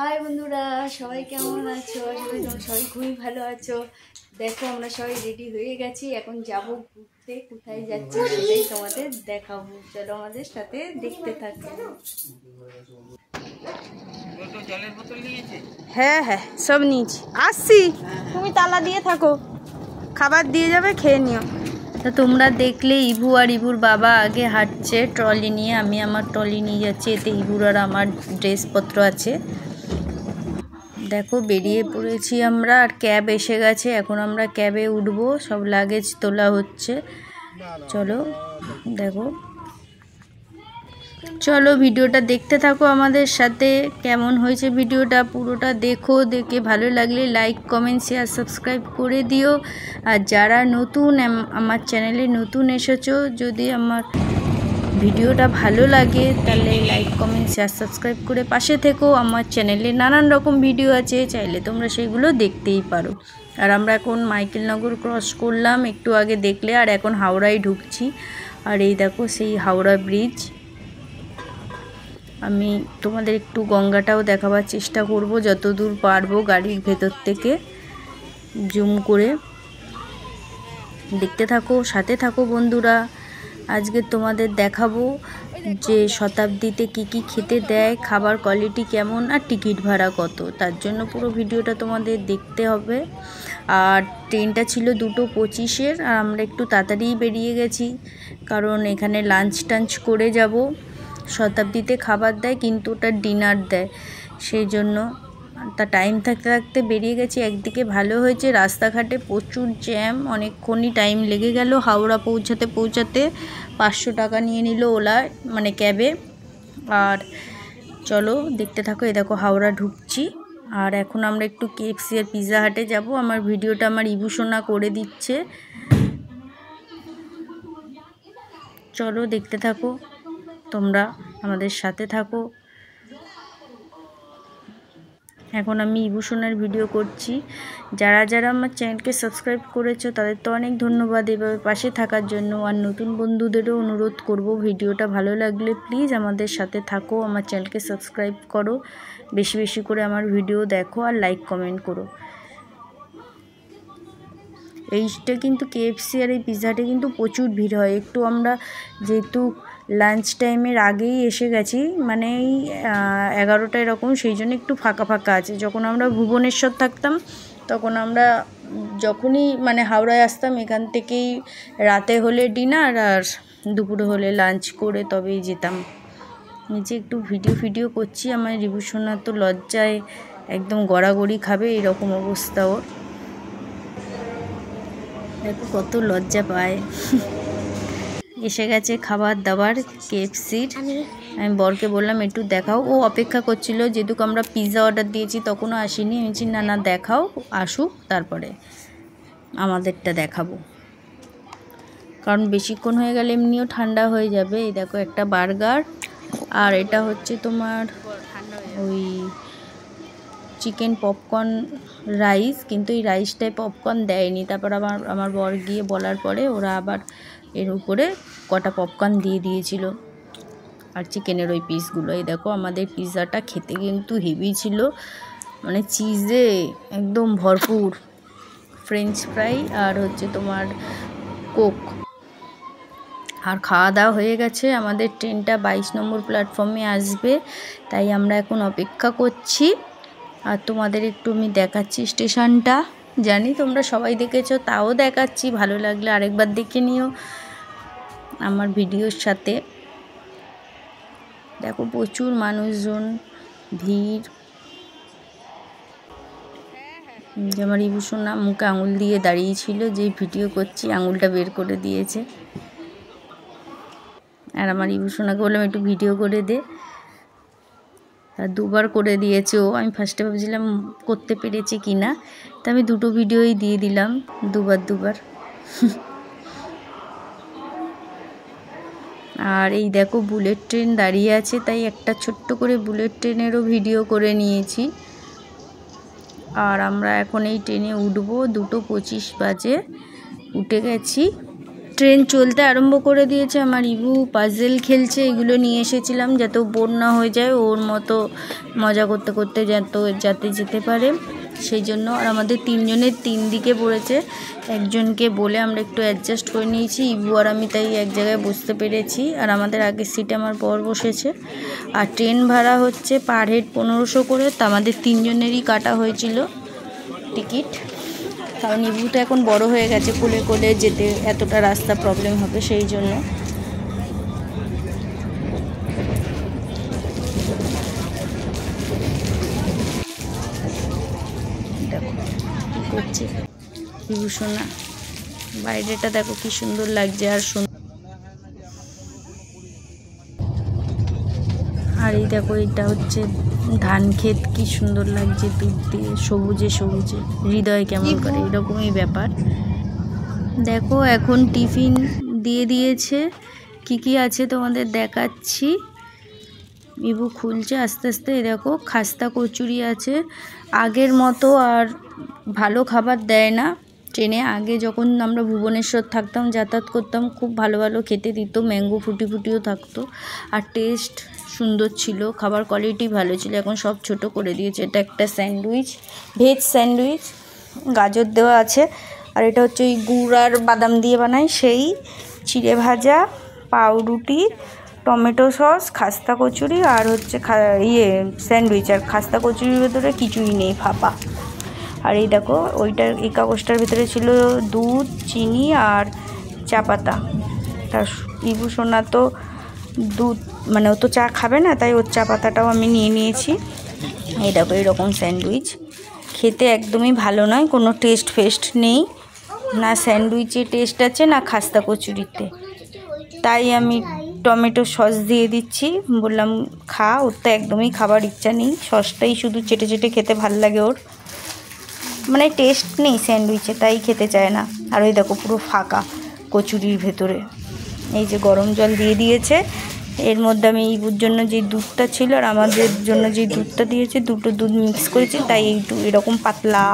high বন্ধুরা সবাই কেমন আছো সবাই সবাই খুবই ভালো আছো দেখো আমরা সবাই রেডি হয়ে গেছি এখন যাব ঘুরতে কোথায় যাচ্ছি সেটাই তোমাদের দেখাবো চলো আমাদের সাথে দেখতে থাকো হ্যাঁ হ্যাঁ সব নিয়েছি আসছি তুমি তালা দিয়ে থাকো খাবার দিয়ে যাবে খেয়ে নিও তা তোমরা দেখলে ইবু আর ইবুর বাবা আগে হাঁটছে ট্রলি নিয়ে আমি আমার ট্রলি নিয়ে যাচ্ছি এতে ইবুর আর আমার ড্রেসপত্র আছে দেখো বেরিয়ে পড়েছি আমরা আর ক্যাব এসে গেছে এখন আমরা ক্যাবে উঠবো সব লাগেজ তোলা হচ্ছে চলো দেখো চলো ভিডিওটা দেখতে থাকো আমাদের সাথে কেমন হয়েছে ভিডিওটা পুরোটা দেখো দেখে ভালো লাগলে লাইক কমেন্ট শেয়ার সাবস্ক্রাইব করে দিও আর যারা নতুন আমার চ্যানেলে নতুন এসেছো যদি আমার ভিডিওটা ভালো লাগে তাহলে লাইক কমেন্ট শেয়ার সাবস্ক্রাইব করে পাশে থেকো আমার চ্যানেলে নানান রকম ভিডিও আছে চাইলে তোমরা সেইগুলো দেখতেই পারো আর আমরা এখন মাইকেলনগর ক্রস করলাম একটু আগে দেখলে আর এখন হাওড়ায় ঢুকছি আর এই দেখো সেই হাওড়া ব্রিজ আমি তোমাদের একটু গঙ্গাটাও দেখাবার চেষ্টা করব যতদূর পারবো গাড়ির ভেতর থেকে জুম করে দেখতে থাকো সাথে থাকো বন্ধুরা আজকে তোমাদের দেখাবো যে শতাব্দীতে কি কি খেতে দেয় খাবার কোয়ালিটি কেমন আর টিকিট ভাড়া কত তার জন্য পুরো ভিডিওটা তোমাদের দেখতে হবে আর ট্রেনটা ছিল দুটো পঁচিশের আর আমরা একটু তাড়াতাড়ি বেরিয়ে গেছি কারণ এখানে লাঞ্চ টাঞ্চ করে যাব শতাব্দীতে খাবার দেয় কিন্তু ওটা ডিনার দেয় সেই জন্য তা টাইম থাকতে থাকতে বেরিয়ে গেছি একদিকে ভালো হয়েছে রাস্তাঘাটে প্রচুর জ্যাম অনেকক্ষণই টাইম লেগে গেল হাওড়া পৌঁছাতে পৌঁছাতে পাঁচশো টাকা নিয়ে নিল ওলা মানে ক্যাবে আর চলো দেখতে থাকো এ দেখো হাওড়া ঢুকছি আর এখন আমরা একটু কেএফসি আর পিৎজা হাটে যাব আমার ভিডিওটা আমার ইভূষণা করে দিচ্ছে চলো দেখতে থাকো তোমরা আমাদের সাথে থাকো এখন আমি ইভূষণের ভিডিও করছি যারা যারা আমার চ্যানেলকে সাবস্ক্রাইব করেছো তাদের তো অনেক ধন্যবাদ এভাবে পাশে থাকার জন্য আর নতুন বন্ধুদেরও অনুরোধ করব ভিডিওটা ভালো লাগলে প্লিজ আমাদের সাথে থাকো আমার চ্যানেলকে সাবস্ক্রাইব করো বেশি বেশি করে আমার ভিডিও দেখো আর লাইক কমেন্ট করো এইটা কিন্তু কেএফসি আর এই পিজাটা কিন্তু প্রচুর ভিড় হয় একটু আমরা যেহেতু লাঞ্চ টাইমের আগেই এসে গেছি মানে এই এগারোটা এরকম সেই জন্য একটু ফাঁকা ফাঁকা আছে যখন আমরা ভুবনেশ্বর থাকতাম তখন আমরা যখনই মানে হাওড়ায় আসতাম এখান থেকেই রাতে হলে ডিনার আর দুপুরে হলে লাঞ্চ করে তবেই যেতাম নিচে একটু ভিডিও ফিডিও করছি আমার রিভূষণা তো লজ্জায় একদম গড়াগড়ি খাবে এরকম অবস্থা ওর দেখো কত লজ্জা পায় এসে গেছে খাবার দাবার কেপসির আমি বরকে বললাম একটু দেখাও ও অপেক্ষা করছিল যেহেতু আমরা পিৎজা অর্ডার দিয়েছি তখনও আসিনি আমি না না দেখাও আসুক তারপরে আমাদেরটা দেখাবো কারণ বেশিক্ষণ হয়ে গেলে এমনিও ঠান্ডা হয়ে যাবে এই দেখো একটা বার্গার আর এটা হচ্ছে তোমার ওই চিকেন পপকর্ন রাইস কিন্তু এই রাইসটায় পপকর্ন দেয়নি তারপর আমার আমার বর গিয়ে বলার পরে ওরা আবার এর উপরে কটা পপকর্ন দিয়ে দিয়েছিল আর চিকেনের ওই পিসগুলো এই দেখো আমাদের পিৎজাটা খেতে কিন্তু হেভি ছিল মানে চিজে একদম ভরপুর ফ্রেঞ্চ ফ্রাই আর হচ্ছে তোমার কোক আর খাওয়া দাওয়া হয়ে গেছে আমাদের ট্রেনটা বাইশ নম্বর প্ল্যাটফর্মে আসবে তাই আমরা এখন অপেক্ষা করছি আর তোমাদের একটু আমি দেখাচ্ছি স্টেশনটা জানি তোমরা সবাই দেখেছো তাও দেখাচ্ছি ভালো লাগলে আরেকবার দেখে নিও আমার ভিডিওর সাথে দেখো প্রচুর মানুষজন ভিড় যে আমার ইভূষণ মুখে আঙুল দিয়ে দাঁড়িয়েছিল যে ভিডিও করছি আঙুলটা বের করে দিয়েছে আর আমার ইভূষণাকে বললাম একটু ভিডিও করে দে আর দুবার করে দিয়েছে ও আমি ফার্স্টে ভাবছিলাম করতে পেরেছি কি না তা আমি দুটো ভিডিওই দিয়ে দিলাম দুবার দুবার আর এই দেখো বুলেট ট্রেন দাঁড়িয়ে আছে তাই একটা ছোট্ট করে বুলেট ট্রেনেরও ভিডিও করে নিয়েছি আর আমরা এখন এই ট্রেনে উঠবো দুটো পঁচিশ বাজে উঠে গেছি ট্রেন চলতে আরম্ভ করে দিয়েছে আমার ইবু পাজেল খেলছে এগুলো নিয়ে এসেছিলাম যাতে বন্যা হয়ে যায় ওর মতো মজা করতে করতে যাতে যেতে পারে সেই জন্য আর আমাদের তিনজনের তিন দিকে পড়েছে একজনকে বলে আমরা একটু অ্যাডজাস্ট করে নিয়েছি ইবু আর আমি তাই এক জায়গায় বসতে পেরেছি আর আমাদের আগের সিটে আমার পর বসেছে আর ট্রেন ভাড়া হচ্ছে পার হেড পনেরোশো করে তো আমাদের তিনজনেরই কাটা হয়েছিল টিকিট কারণ ইবু তো এখন বড় হয়ে গেছে কোলে কোলে যেতে এতটা রাস্তা প্রবলেম হবে সেই জন্য সোনা বাইরেটা দেখো কি সুন্দর লাগছে আর আর এই দেখো এটা হচ্ছে ধান ক্ষেত কি সুন্দর লাগছে দুধ দিয়ে সবুজে সবুজে হৃদয় কেমন করে এরকমই ব্যাপার দেখো এখন টিফিন দিয়ে দিয়েছে কি কি আছে তোমাদের দেখাচ্ছি ইবু খুলছে আস্তে আস্তে দেখো খাস্তা কচুরি আছে আগের মতো আর ভালো খাবার দেয় না ট্রেনে আগে যখন আমরা ভুবনেশ্বর থাকতাম যাতায়াত করতাম খুব ভালো ভালো খেতে দিত ম্যাঙ্গো ফুটি ফুটিও থাকতো আর টেস্ট সুন্দর ছিল খাবার কোয়ালিটি ভালো ছিল এখন সব ছোট করে দিয়েছে এটা একটা স্যান্ডউইচ ভেজ স্যান্ডউইচ গাজর দেওয়া আছে আর এটা হচ্ছে ওই গুড় আর বাদাম দিয়ে বানাই সেই চিড়ে ভাজা পাউরুটি টমেটো সস খাস্তা কচুরি আর হচ্ছে ইয়ে স্যান্ডউইচ আর খাস্তা কচুরির ভেতরে কিছুই নেই ফাঁপা আর এই দেখো ওইটার এই কাগজটার ভিতরে ছিল দুধ চিনি আর চা পাতা তার ইবু সোনা তো দুধ মানে ও তো চা খাবে না তাই ওর চা পাতাটাও আমি নিয়ে নিয়েছি এই দেখো এরকম স্যান্ডউইচ খেতে একদমই ভালো নয় কোনো টেস্ট ফেস্ট নেই না স্যান্ডউইচে টেস্ট আছে না খাস্তা কচুরিতে তাই আমি টমেটো সস দিয়ে দিচ্ছি বললাম খা ওর তো একদমই খাবার ইচ্ছা নেই সসটাই শুধু চেটে চেটে খেতে ভাল লাগে ওর মানে টেস্ট নেই স্যান্ডউইচে তাই খেতে চায় না আর ওই দেখো পুরো ফাঁকা কচুরির ভেতরে এই যে গরম জল দিয়ে দিয়েছে এর মধ্যে আমি ইবুর জন্য যে দুধটা ছিল আর আমাদের জন্য যে দুধটা দিয়েছে দুটো দুধ মিক্স করেছি তাই এইটু এরকম পাতলা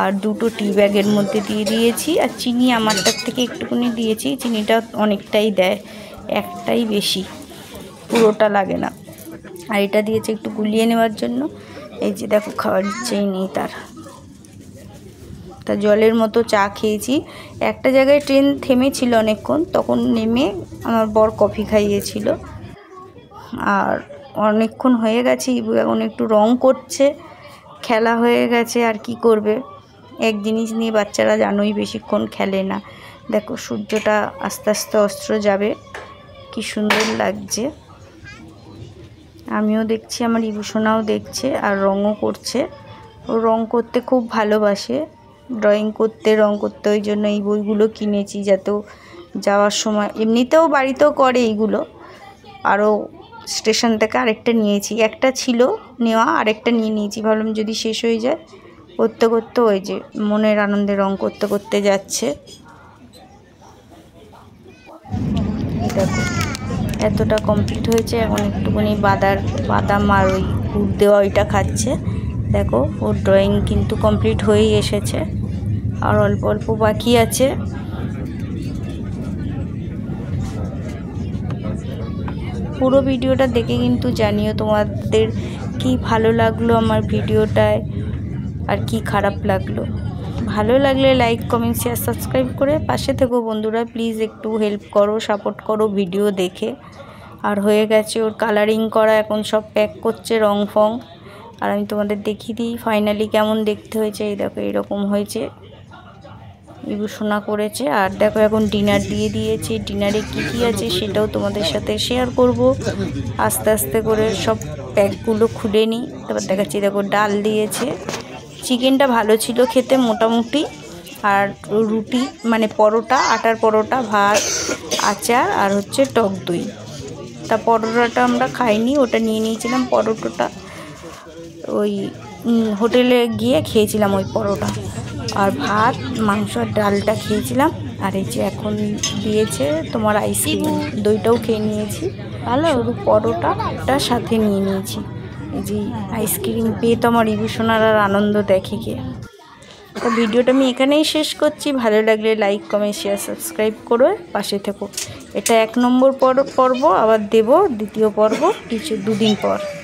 আর দুটো টি ব্যাগের মধ্যে দিয়ে দিয়েছি আর চিনি আমারটার থেকে একটুকুনি দিয়েছি চিনিটা অনেকটাই দেয় একটাই বেশি পুরোটা লাগে না আর এটা দিয়েছে একটু গুলিয়ে নেওয়ার জন্য এই যে দেখো খাওয়ার ইচ্ছেই নেই তার তা জলের মতো চা খেয়েছি একটা জায়গায় ট্রেন থেমেছিল অনেকক্ষণ তখন নেমে আমার বর কফি খাইয়েছিল আর অনেকক্ষণ হয়ে গেছে ইবু এখন একটু রং করছে খেলা হয়ে গেছে আর কি করবে এক জিনিস নিয়ে বাচ্চারা জানোই বেশিক্ষণ খেলে না দেখো সূর্যটা আস্তে আস্তে অস্ত্র যাবে কি সুন্দর লাগছে আমিও দেখছি আমার ইবুসোনাও দেখছে আর রঙও করছে ও রং করতে খুব ভালোবাসে ড্রয়িং করতে রং করতে ওই জন্য এই বইগুলো কিনেছি যাতে যাওয়ার সময় এমনিতেও বাড়িতেও করে এইগুলো আরও স্টেশন থেকে আরেকটা নিয়েছি একটা ছিল নেওয়া আরেকটা নিয়ে নিয়েছি ভাবলাম যদি শেষ হয়ে যায় করতে করতে ওই যে মনের আনন্দে রং করতে করতে যাচ্ছে দেখো এতটা কমপ্লিট হয়েছে এখন একটুখানি বাদার বাদাম আর ওই গুড় দেওয়া ওইটা খাচ্ছে দেখো ওর ড্রয়িং কিন্তু কমপ্লিট হয়েই এসেছে আর অল্প অল্প বাকি আছে পুরো ভিডিওটা দেখে কিন্তু জানিও তোমাদের কি ভালো লাগলো আমার ভিডিওটায় আর কি খারাপ লাগলো ভালো লাগলে লাইক কমেন্ট শেয়ার সাবস্ক্রাইব করে পাশে থেকো বন্ধুরা প্লিজ একটু হেল্প করো সাপোর্ট করো ভিডিও দেখে আর হয়ে গেছে ওর কালারিং করা এখন সব প্যাক করছে রং ফং আর আমি তোমাদের দেখিয়ে দিই ফাইনালি কেমন দেখতে হয়েছে এই দেখো এরকম হয়েছে বিবেচনা করেছে আর দেখো এখন ডিনার দিয়ে দিয়েছে ডিনারে কি কি আছে সেটাও তোমাদের সাথে শেয়ার করব আস্তে আস্তে করে সব প্যাকগুলো খুলে নিই তারপর দেখাচ্ছি দেখো ডাল দিয়েছে চিকেনটা ভালো ছিল খেতে মোটামুটি আর রুটি মানে পরোটা আটার পরোটা ভাত আচার আর হচ্ছে টক দই তা পরোটাটা আমরা খাইনি ওটা নিয়ে নিয়েছিলাম পরোটাটা ওই হোটেলে গিয়ে খেয়েছিলাম ওই পরোটা আর ভাত মাংস ডালটা খেয়েছিলাম আর এই যে এখন দিয়েছে তোমার আইসক্রিম দইটাও খেয়ে নিয়েছি ভালো শুধু পরোটাটা সাথে নিয়ে নিয়েছি এই যে আইসক্রিম পেয়ে তো আমার ইভূষণার আর আনন্দ দেখে কে তো ভিডিওটা আমি এখানেই শেষ করছি ভালো লাগলে লাইক কমেন্ট শেয়ার সাবস্ক্রাইব করো পাশে থেকো এটা এক নম্বর পর্ব আবার দেব দ্বিতীয় পর্ব কিছু দুদিন পর